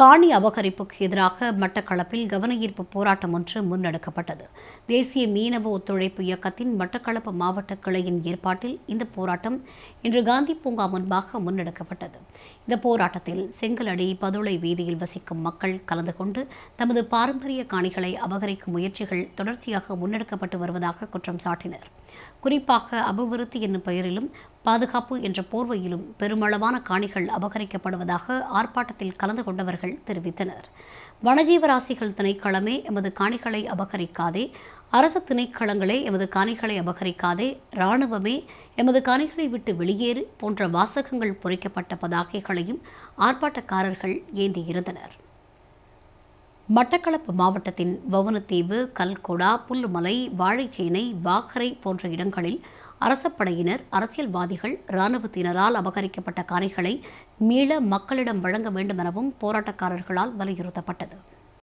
காணி அபகரிப்புக்கு எதிராக மட்டக்களப்பில் கவனஈர்ப்பு போராட்டம் ஒன்று முன்னெடுக்கப்பட்டது தேசிய மீனவ ஒத்துழைப்பு இயக்கத்தின் மட்டக்களப்பு மாவட்ட கிளையின் ஏற்பாட்டில் இந்த போராட்டம் இன்று காந்தி பூங்கா முன்பாக முன்னெடுக்கப்பட்டது இந்த போராட்டத்தில் செங்கலடி பதுளை வீதியில் வசிக்கும் மக்கள் கலந்து கொண்டு தமது பாரம்பரிய காணிகளை அபகரிக்கும் முயற்சிகள் தொடர்ச்சியாக முன்னெடுக்கப்பட்டு வருவதாக குற்றம் சாட்டினர் குறிப்பாக அபிவிருத்தி என்னும் பெயரிலும் பாதுகாப்பு என்ற போர்வையிலும் பெருமளவான காணிகள் அபகரிக்கப்படுவதாக ஆர்ப்பாட்டத்தில் கலந்து கொண்டவர்கள் தெரிவித்தனர் வனஜீவராசிகள் திணைக்களமே எமது காணிகளை அபகரிக்காதே அரசு திணைக்களங்களே எமது காணிகளை அபகரிக்காதே இராணுவமே எமது காணிகளை விட்டு வெளியேறு போன்ற வாசகங்கள் பொறிக்கப்பட்ட பதாகைகளையும் ஆர்ப்பாட்டக்காரர்கள் ஏந்தியிருந்தனர் மட்டக்களப்பு மாவட்டத்தின் வவுனத்தீவு கல்கொடா புல்லுமலை வாழைச்சேனை வாக்கரை போன்ற இடங்களில் அரசப்படையினர் அரசியல்வாதிகள் இராணுவத்தினரால் அபகரிக்கப்பட்ட காணிகளை மீள மக்களிடம் வழங்க வேண்டுமெனவும் போராட்டக்காரர்களால் வலியுறுத்தப்பட்டது